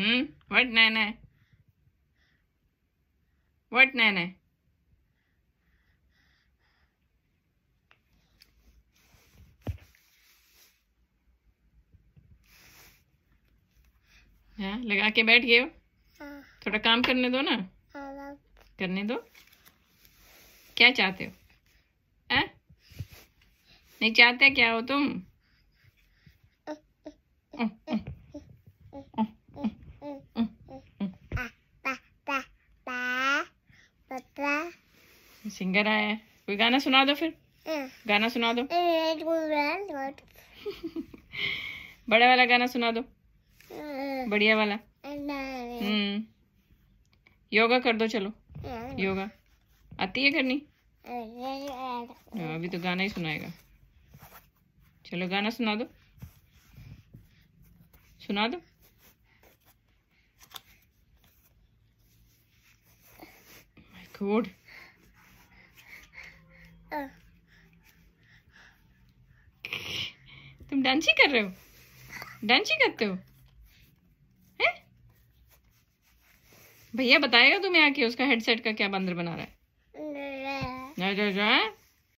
Hmm? What Nana? What Nana? हाँ, लगा के बैठ गए हो हाँ। थोड़ा काम करने दो ना हाँ, करने दो क्या चाहते हो नहीं चाहते क्या हो तुम सिंगर आया है कोई गाना सुना दो फिर हाँ। गाना सुना दो बड़े वाला गाना सुना दो हाँ। बढ़िया वाला हम्म योगा कर दो चलो हाँ। योगा आती है करनी अभी तो गाना ही सुनाएगा चलो गाना सुना दो सुना दो माय गॉड तुम डांस ही कर रहे हो डांस ही करते हो भैया बताएगा तुम्हें आके उसका हेडसेट का क्या बंदर बना रहा है नहीं।